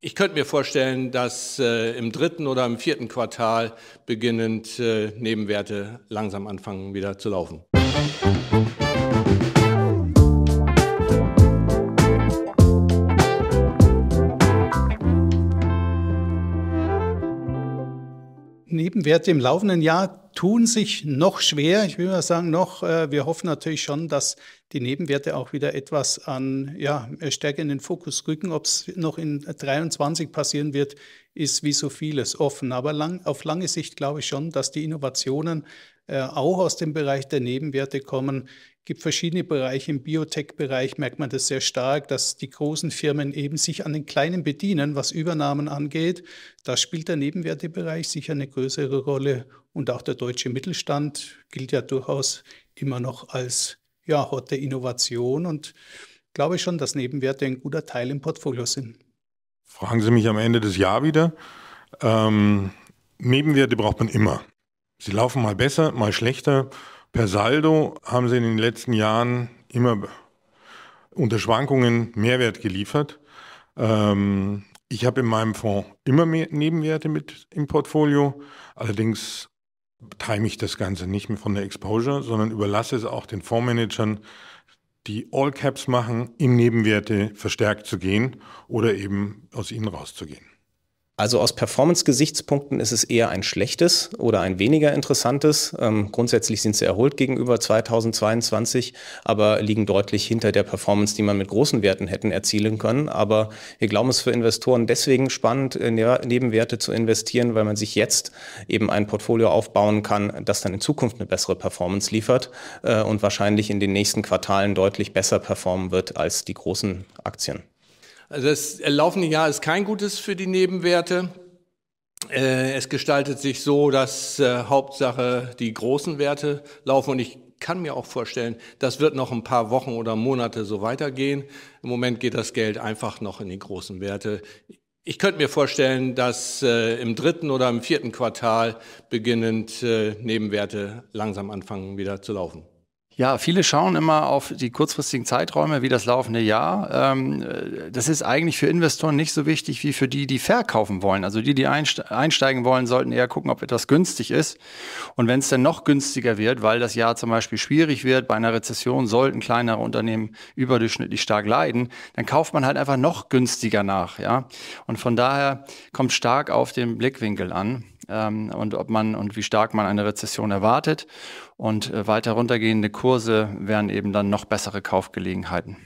Ich könnte mir vorstellen, dass äh, im dritten oder im vierten Quartal beginnend äh, Nebenwerte langsam anfangen wieder zu laufen. Nebenwerte im laufenden Jahr tun sich noch schwer. Ich will mal sagen, noch, äh, wir hoffen natürlich schon, dass die Nebenwerte auch wieder etwas an, ja, stärker in den Fokus rücken. Ob es noch in 23 passieren wird, ist wie so vieles offen. Aber lang, auf lange Sicht glaube ich schon, dass die Innovationen äh, auch aus dem Bereich der Nebenwerte kommen. Es gibt verschiedene Bereiche. Im Biotech-Bereich merkt man das sehr stark, dass die großen Firmen eben sich an den kleinen bedienen, was Übernahmen angeht. Da spielt der Nebenwertebereich sicher eine größere Rolle. Und auch der deutsche Mittelstand gilt ja durchaus immer noch als ja, Hort der Innovation. Und glaube ich schon, dass Nebenwerte ein guter Teil im Portfolio sind. Fragen Sie mich am Ende des Jahres wieder. Ähm, Nebenwerte braucht man immer. Sie laufen mal besser, mal schlechter. Per Saldo haben Sie in den letzten Jahren immer unter Schwankungen Mehrwert geliefert. Ähm, ich habe in meinem Fonds immer mehr Nebenwerte mit im Portfolio. Allerdings time ich das Ganze nicht mehr von der Exposure, sondern überlasse es auch den Fondsmanagern, die All Caps machen, in Nebenwerte verstärkt zu gehen oder eben aus ihnen rauszugehen. Also aus Performance-Gesichtspunkten ist es eher ein schlechtes oder ein weniger interessantes. Ähm, grundsätzlich sind sie erholt gegenüber 2022, aber liegen deutlich hinter der Performance, die man mit großen Werten hätten erzielen können. Aber wir glauben es für Investoren deswegen spannend, in Nebenwerte zu investieren, weil man sich jetzt eben ein Portfolio aufbauen kann, das dann in Zukunft eine bessere Performance liefert äh, und wahrscheinlich in den nächsten Quartalen deutlich besser performen wird als die großen Aktien. Also das laufende Jahr ist kein gutes für die Nebenwerte. Äh, es gestaltet sich so, dass äh, Hauptsache die großen Werte laufen und ich kann mir auch vorstellen, das wird noch ein paar Wochen oder Monate so weitergehen. Im Moment geht das Geld einfach noch in die großen Werte. Ich könnte mir vorstellen, dass äh, im dritten oder im vierten Quartal beginnend äh, Nebenwerte langsam anfangen wieder zu laufen. Ja, viele schauen immer auf die kurzfristigen Zeiträume wie das laufende Jahr. Ähm, äh, das ist eigentlich für Investoren nicht so wichtig wie für die, die verkaufen wollen. Also die, die einsteigen wollen, sollten eher gucken, ob etwas günstig ist. Und wenn es dann noch günstiger wird, weil das Jahr zum Beispiel schwierig wird, bei einer Rezession sollten kleinere Unternehmen überdurchschnittlich stark leiden, dann kauft man halt einfach noch günstiger nach. Ja? Und von daher kommt stark auf den Blickwinkel an ähm, und ob man und wie stark man eine Rezession erwartet und äh, weiter runtergehende Kurse Kurse wären eben dann noch bessere Kaufgelegenheiten.